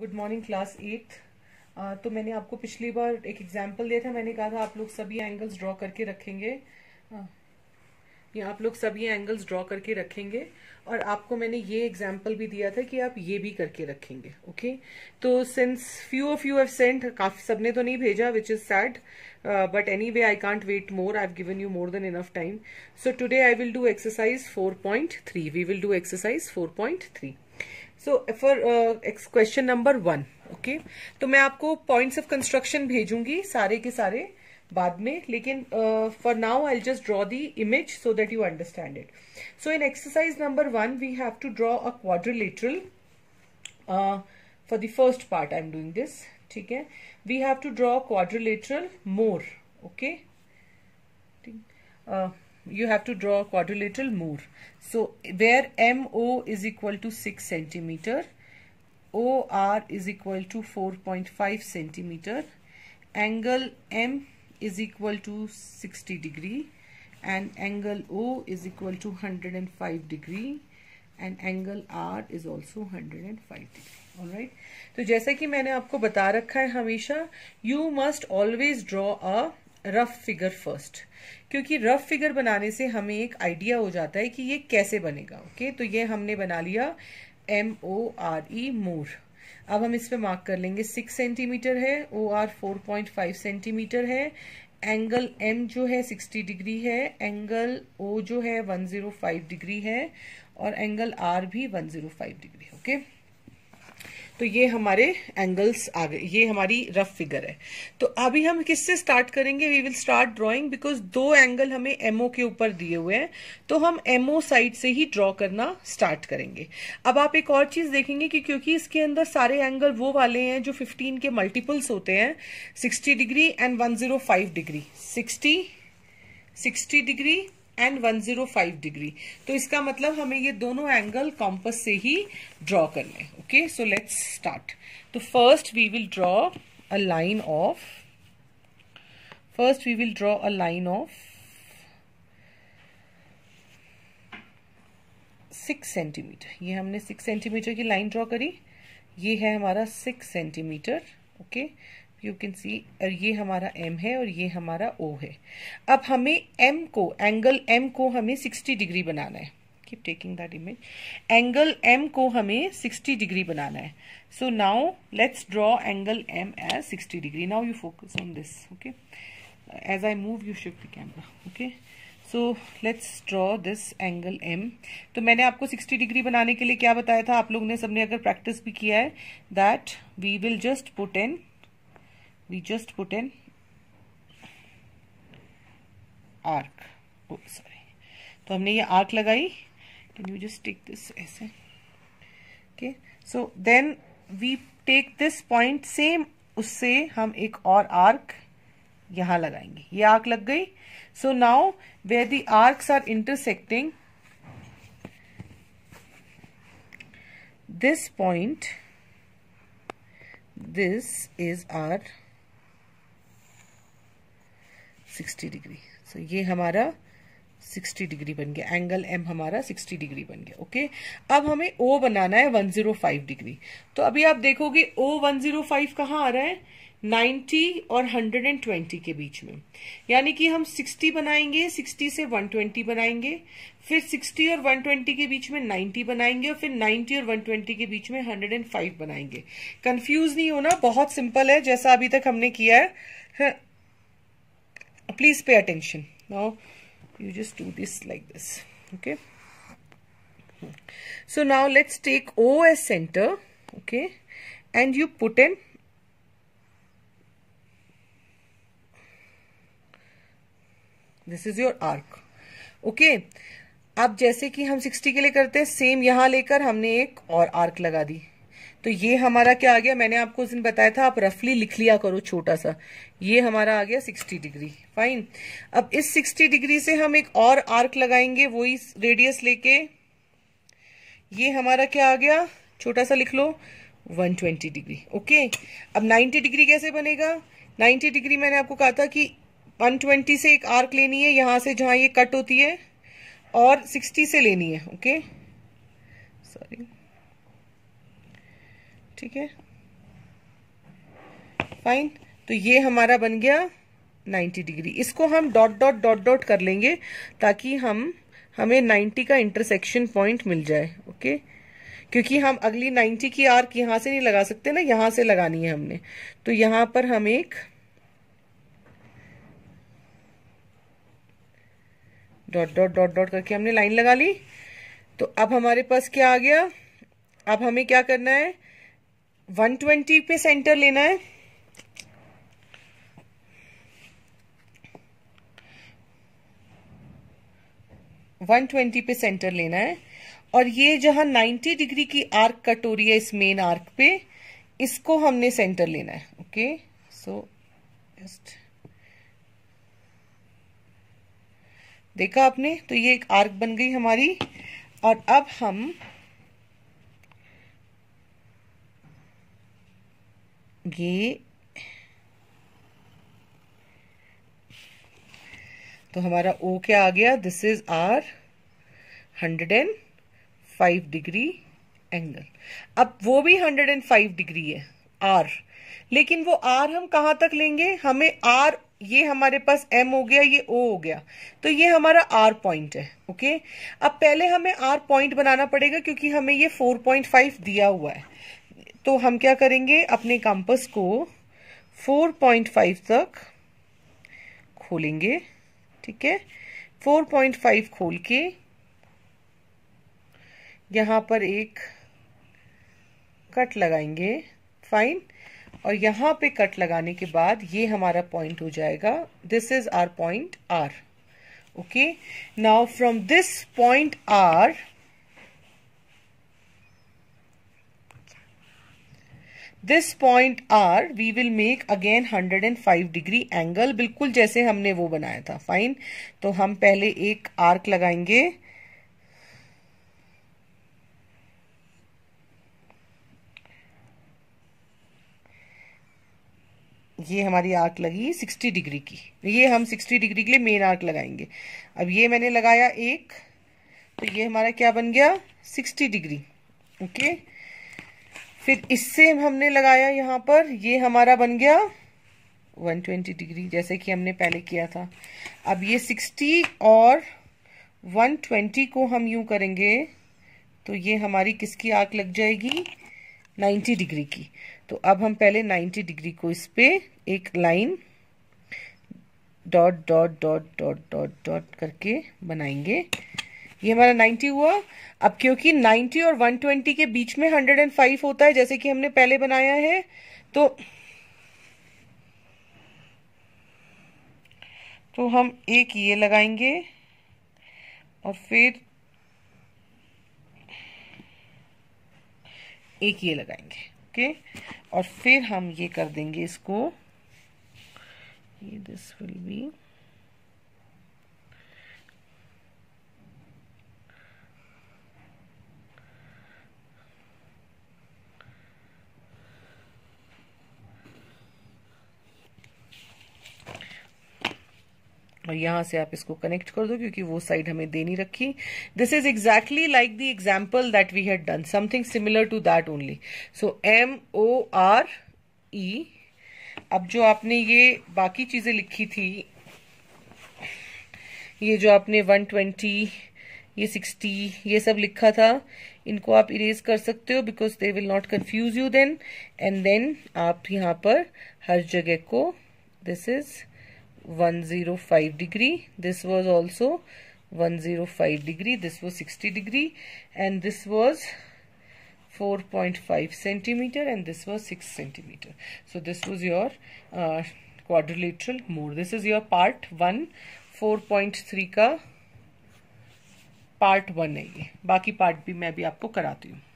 Good morning class eight तो मैंने आपको पिछली बार एक एग्जाम्पल दिया था मैंने कहा था आप लोग सभी एंगल्स ड्रॉ करके रखेंगे ये आप लोग सभी एंगल्स ड्रॉ करके रखेंगे और आपको मैंने ये एग्जाम्पल भी दिया था कि आप ये भी करके रखेंगे ओके तो since few of you have sent काफी सबने तो नहीं भेजा which is sad but anyway I can't wait more I have given you more than enough time so today I will do exercise 4.3 we will do exercise 4.3 so for question number one okay तो मैं आपको points of construction भेजूंगी सारे के सारे बाद में लेकिन for now I just draw the image so that you understand it so in exercise number one we have to draw a quadrilateral for the first part I am doing this ठीक है we have to draw quadrilateral more okay ठीक uh, you have to draw a quadrilateral more. So where MO is equal to 6 centimeter, OR is equal to 4.5 cm angle M is equal to 60 degree and angle O is equal to 105 degree and angle r is also 105 degree all right so jaisa ki maine aapko bata rakha hai hamesha you must always draw a rough figure first क्योंकि rough figure बनाने से हमें एक idea हो जाता है कि ये कैसे बनेगा ओके okay? तो ये हमने बना लिया एम ओ आर ई मोर अब हम इस पे मार्क कर लेंगे सिक्स सेंटीमीटर है O R four point five centimetre है एंगल एम जो है सिक्सटी डिग्री है एंगल ओ जो है वन जीरो फाइव डिग्री है और एंगल आर भी one zero five degree okay okay? तो ये हमारे एंगल्स आ गए ये हमारी रफ फिगर है तो अभी हम किससे स्टार्ट करेंगे we will start drawing because दो एंगल हमें एमओ के ऊपर दिए हुए हैं तो हम एमओ साइड से ही ड्रॉ करना स्टार्ट करेंगे अब आप एक और चीज देखेंगे कि क्योंकि इसके अंदर सारे एंगल वो वाले हैं जो फिफ्टीन के मल्टीपल्स होते हैं sixty degree and one zero five degree sixty sixty degree and 105 degree तो इसका मतलब हमें ये दोनों एंगल कॉम्पस से ही ड्रॉ करने ओके सो लेट्स स्टार्ट तो first we will draw a line of first we will draw a line of six centimetre ये हमने सिक्स सेंटीमीटर की लाइन ड्रॉ करी ये है हमारा six centimetre okay you can see और ये हमारा एम है और ये हमारा ओ है अब हमें एम को एंगल एम को हमें सिक्सटी डिग्री बनाना है keep taking that image angle M को हमें सिक्सटी डिग्री बनाना है so now let's draw angle M as sixty degree now you focus on this okay as I move you shift the camera okay so let's draw this angle M तो मैंने आपको 60 degree बनाने के लिए क्या बताया था आप लोग ने सबने अगर प्रैक्टिस भी किया है that we will just put an we just put an arc oh sorry तो हमने ये आर्क लगाई can you just take this ऐसे okay so then we take this point same उससे हम एक और आर्क यहां लगाएंगे ये आर्क लग गई so now where the arcs are intersecting this point this is R 60 degree सो so, ये हमारा 60 डिग्री बन गया एंगल एम हमारा 60 डिग्री बन गया ओके okay? अब हमें ओ बनाना है 105 डिग्री तो अभी आप देखोगे ओ 105 कहाँ आ रहा है 90 और 120 के बीच में यानी कि हम 60 बनाएंगे 60 से 120 बनाएंगे फिर 60 और 120 के बीच में 90 बनाएंगे और फिर 90 और 120 के बीच में 105 बनाएंगे कंफ्यूज नहीं होना बहुत सिंपल है जैसा अभी तक हमने किया है please pay attention now you just do this like this okay so now let's take O as center okay and you put in this is your arc okay आप जैसे कि हम 60 के लिए करते हैं सेम यहां लेकर हमने एक और आर्क लगा दी तो ये हमारा क्या आ गया मैंने आपको उस दिन बताया था आप रफली लिख लिया करो छोटा सा ये हमारा आ गया 60 डिग्री फाइन अब इस 60 डिग्री से हम एक और आर्क लगाएंगे वही रेडियस लेके ये हमारा क्या आ गया छोटा सा लिख लो 120 डिग्री ओके अब 90 डिग्री कैसे बनेगा 90 डिग्री मैंने आपको कहा था कि 120 से एक आर्क लेनी है यहां से जहां ये कट होती है और सिक्सटी से लेनी है ओके सॉरी ठीक है फाइन तो ये हमारा बन गया 90 डिग्री इसको हम डॉट डॉट डॉट डॉट कर लेंगे ताकि हम हमें 90 का इंटरसेक्शन पॉइंट मिल जाए ओके क्योंकि हम अगली 90 की आर्क यहां से नहीं लगा सकते ना यहां से लगानी है हमने तो यहां पर हम एक डॉट डॉट डॉट डॉट करके हमने लाइन लगा ली तो अब हमारे पास क्या आ गया अब हमें क्या करना है 120 पे सेंटर लेना है वन ट्वेंटी पे सेंटर लेना है और ये जहां 90 डिग्री की आर्क कट हो रही है इस मेन आर्क पे इसको हमने सेंटर लेना है ओके सो जस्ट देखा आपने तो ये एक आर्क बन गई हमारी और अब हम ये तो हमारा ओ क्या आ गया this is R hundred and five degree angle अब वो भी हंड्रेड एंड फाइव डिग्री है आर लेकिन वो आर हम कहाँ तक लेंगे हमें आर ये हमारे पास एम हो गया ये ओ हो गया तो ये हमारा आर पॉइंट है ओके अब पहले हमें आर पॉइंट बनाना पड़ेगा क्योंकि हमें ये फोर पॉइंट फाइव दिया हुआ है तो हम क्या करेंगे अपने कंपस को 4.5 तक खोलेंगे ठीक है 4.5 खोल के यहाँ पर एक कट लगाएंगे फाइन और यहाँ पे कट लगाने के बाद ये हमारा पॉइंट हो जाएगा this is R point R okay now from this point R this point R we will make again 105 degree angle बिल्कुल जैसे हमने वो बनाया था फाइन तो हम पहले एक आर्क लगाएंगे ये हमारी आर्क लगी 60 डिग्री की ये हम 60 डिग्री के लिए मेन आर्क लगाएंगे अब ये मैंने लगाया एक तो ये हमारा क्या बन गया 60 डिग्री ओके okay? फिर इससे हमने लगाया यहाँ पर ये हमारा बन गया 120 डिग्री जैसे कि हमने पहले किया था अब ये 60 और 120 को हम यूं करेंगे तो ये हमारी किसकी आग लग जाएगी 90 डिग्री की तो अब हम पहले 90 डिग्री को इस पर एक line dot dot dot dot dot dot करके बनाएंगे ये हमारा 90 हुआ अब क्योंकि 90 और 120 के बीच में 105 होता है जैसे कि हमने पहले बनाया है तो तो हम एक ये लगाएंगे और फिर एक ये लगाएंगे ओके और फिर हम ये कर देंगे इसको ये दिस विल बी और यहां से आप इसको कनेक्ट कर दो क्योंकि वो साइड हमें देनी रखी this is exactly like the example that we had done something similar to that only so M O R E अब जो आपने ये बाकी चीज़ें लिखी थी ये जो आपने 120 ये 60 ये सब लिखा था इनको आप इरेज कर सकते हो because they will not confuse you then and then आप यहां पर हर जगह को this is 105 degree this was also 105 degree this was 60 degree and this was 4.5 cm and this was 6 cm so this was your uh, quadrilateral more this is your part 1 4.3 ka part 1 hai ye baki part bhi main bhi aapko karati hu